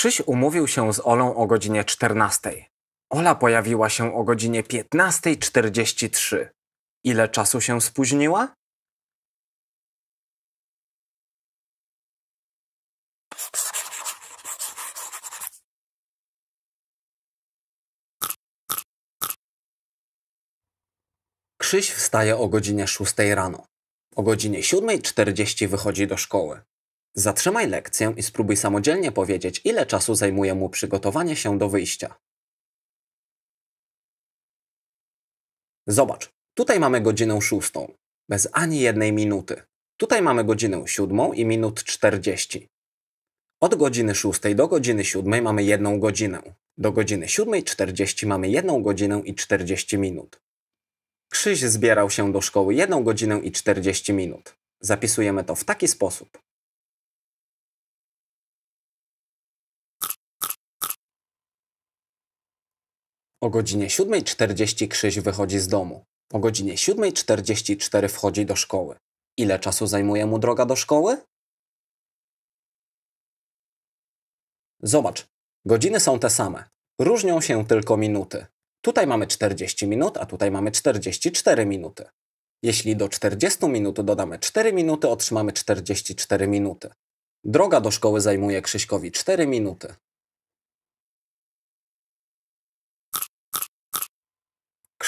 Krzyś umówił się z Olą o godzinie 14. Ola pojawiła się o godzinie 15.43. Ile czasu się spóźniła? Krzyś wstaje o godzinie 6 rano. O godzinie 7.40 wychodzi do szkoły. Zatrzymaj lekcję i spróbuj samodzielnie powiedzieć, ile czasu zajmuje mu przygotowanie się do wyjścia. Zobacz, tutaj mamy godzinę szóstą, bez ani jednej minuty. Tutaj mamy godzinę siódmą i minut 40. Od godziny szóstej do godziny siódmej mamy jedną godzinę. Do godziny siódmej czterdzieści mamy jedną godzinę i czterdzieści minut. Krzyś zbierał się do szkoły jedną godzinę i czterdzieści minut. Zapisujemy to w taki sposób. O godzinie 7.40 Krzyś wychodzi z domu. O godzinie 7.44 wchodzi do szkoły. Ile czasu zajmuje mu droga do szkoły? Zobacz, godziny są te same. Różnią się tylko minuty. Tutaj mamy 40 minut, a tutaj mamy 44 minuty. Jeśli do 40 minut dodamy 4 minuty, otrzymamy 44 minuty. Droga do szkoły zajmuje Krzyśkowi 4 minuty.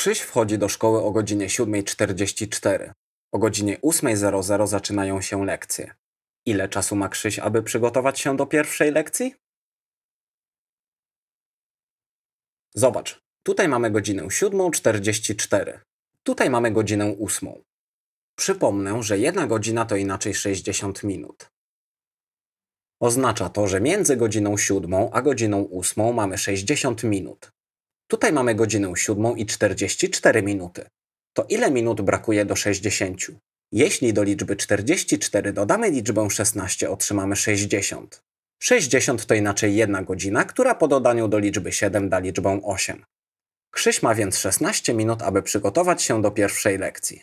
Krzyś wchodzi do szkoły o godzinie 7.44. O godzinie 8.00 zaczynają się lekcje. Ile czasu ma Krzyś, aby przygotować się do pierwszej lekcji? Zobacz, tutaj mamy godzinę 7.44. Tutaj mamy godzinę 8. Przypomnę, że jedna godzina to inaczej 60 minut. Oznacza to, że między godziną 7 a godziną 8 mamy 60 minut. Tutaj mamy godzinę 7 i 44 minuty. To ile minut brakuje do 60? Jeśli do liczby 44 dodamy liczbę 16, otrzymamy 60. 60 to inaczej jedna godzina, która po dodaniu do liczby 7 da liczbę 8. Krzyś ma więc 16 minut, aby przygotować się do pierwszej lekcji.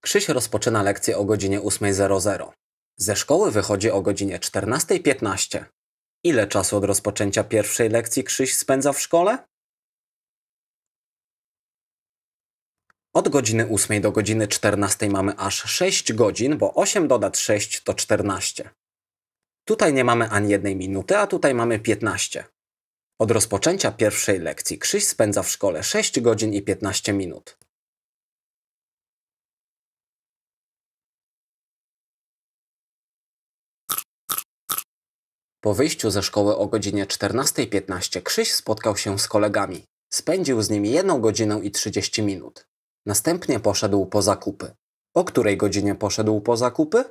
Krzyś rozpoczyna lekcję o godzinie 8.00. Ze szkoły wychodzi o godzinie 14.15. Ile czasu od rozpoczęcia pierwszej lekcji Krzyś spędza w szkole? Od godziny 8 do godziny 14 mamy aż 6 godzin, bo 8 dodać 6 to 14. Tutaj nie mamy ani jednej minuty, a tutaj mamy 15. Od rozpoczęcia pierwszej lekcji Krzyś spędza w szkole 6 godzin i 15 minut. Po wyjściu ze szkoły o godzinie 14.15 Krzyś spotkał się z kolegami. Spędził z nimi 1 godzinę i 30 minut. Następnie poszedł po zakupy. O której godzinie poszedł po zakupy?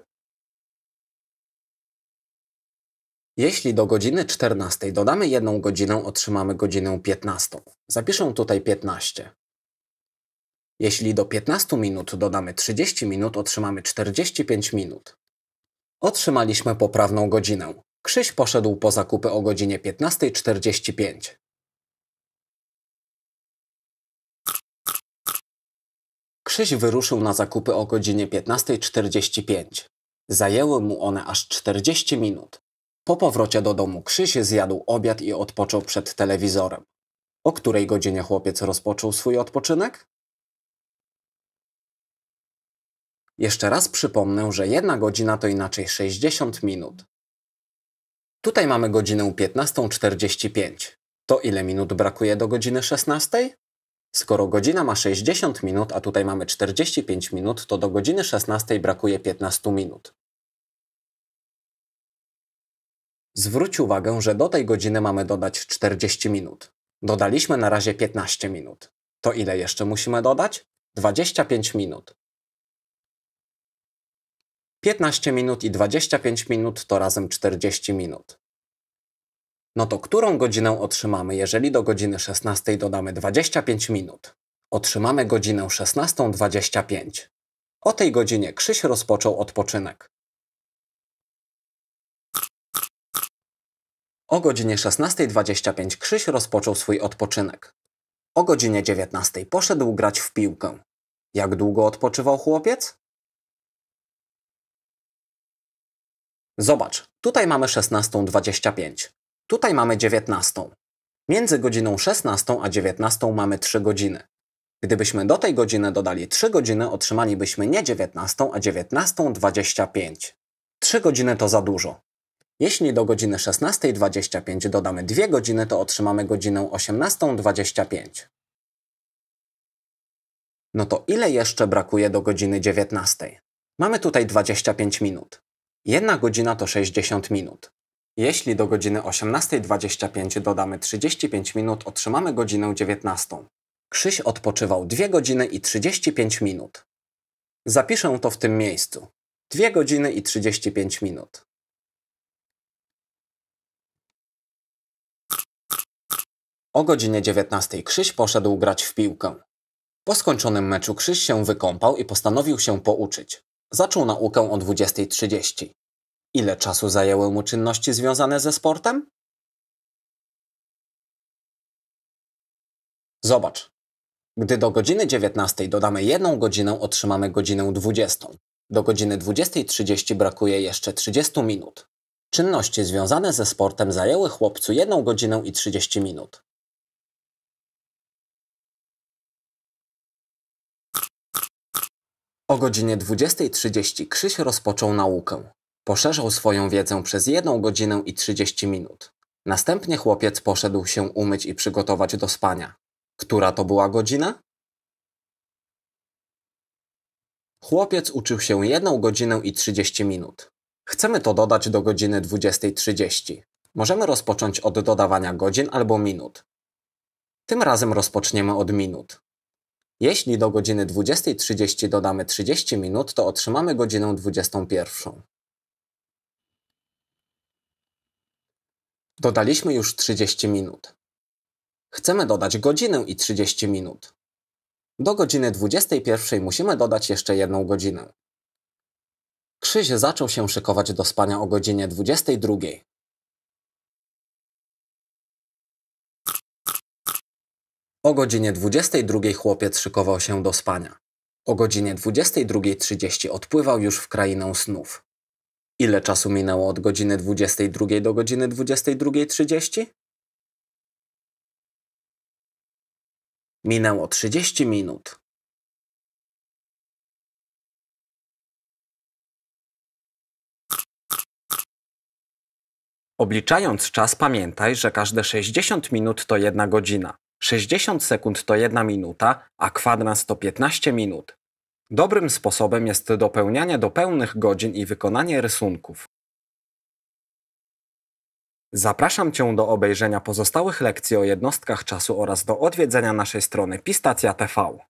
Jeśli do godziny 14 dodamy 1 godzinę, otrzymamy godzinę 15. Zapiszę tutaj 15. Jeśli do 15 minut dodamy 30 minut, otrzymamy 45 minut. Otrzymaliśmy poprawną godzinę. Krzyś poszedł po zakupy o godzinie 15.45. Krzyś wyruszył na zakupy o godzinie 15.45. Zajęły mu one aż 40 minut. Po powrocie do domu Krzyś zjadł obiad i odpoczął przed telewizorem. O której godzinie chłopiec rozpoczął swój odpoczynek? Jeszcze raz przypomnę, że jedna godzina to inaczej 60 minut. Tutaj mamy godzinę 15.45. To ile minut brakuje do godziny 16? Skoro godzina ma 60 minut, a tutaj mamy 45 minut, to do godziny 16 brakuje 15 minut. Zwróć uwagę, że do tej godziny mamy dodać 40 minut. Dodaliśmy na razie 15 minut. To ile jeszcze musimy dodać? 25 minut. 15 minut i 25 minut to razem 40 minut. No to którą godzinę otrzymamy, jeżeli do godziny 16 dodamy 25 minut? Otrzymamy godzinę 16.25. O tej godzinie Krzyś rozpoczął odpoczynek. O godzinie 16.25 Krzyś rozpoczął swój odpoczynek. O godzinie 19 poszedł grać w piłkę. Jak długo odpoczywał chłopiec? Zobacz, tutaj mamy 16.25, tutaj mamy 19. Między godziną 16 a 19 mamy 3 godziny. Gdybyśmy do tej godziny dodali 3 godziny, otrzymalibyśmy nie 19, a 19.25. 3 godziny to za dużo. Jeśli do godziny 16.25 dodamy 2 godziny, to otrzymamy godzinę 18.25. No to ile jeszcze brakuje do godziny 19? Mamy tutaj 25 minut. Jedna godzina to 60 minut. Jeśli do godziny 18.25 dodamy 35 minut, otrzymamy godzinę 19. Krzyś odpoczywał 2 godziny i 35 minut. Zapiszę to w tym miejscu. 2 godziny i 35 minut. O godzinie 19 Krzyś poszedł grać w piłkę. Po skończonym meczu Krzyś się wykąpał i postanowił się pouczyć. Zaczął naukę o 20.30. Ile czasu zajęły mu czynności związane ze sportem? Zobacz. Gdy do godziny 19 dodamy jedną godzinę, otrzymamy godzinę 20. Do godziny 20.30 brakuje jeszcze 30 minut. Czynności związane ze sportem zajęły chłopcu 1 godzinę i 30 minut. O godzinie 20.30 Krzyś rozpoczął naukę. Poszerzał swoją wiedzę przez 1 godzinę i 30 minut. Następnie chłopiec poszedł się umyć i przygotować do spania. Która to była godzina? Chłopiec uczył się 1 godzinę i 30 minut. Chcemy to dodać do godziny 20.30. Możemy rozpocząć od dodawania godzin albo minut. Tym razem rozpoczniemy od minut. Jeśli do godziny 20.30 dodamy 30 minut, to otrzymamy godzinę 21. Dodaliśmy już 30 minut. Chcemy dodać godzinę i 30 minut. Do godziny 21 musimy dodać jeszcze jedną godzinę. Krzyś zaczął się szykować do spania o godzinie 22. O godzinie 22 chłopiec szykował się do spania. O godzinie 22.30 odpływał już w krainę snów. Ile czasu minęło od godziny 22 do godziny 22.30? Minęło 30 minut. Obliczając czas pamiętaj, że każde 60 minut to jedna godzina. 60 sekund to 1 minuta, a kwadrans to 15 minut. Dobrym sposobem jest dopełnianie do pełnych godzin i wykonanie rysunków. Zapraszam Cię do obejrzenia pozostałych lekcji o jednostkach czasu oraz do odwiedzenia naszej strony Pistacja TV.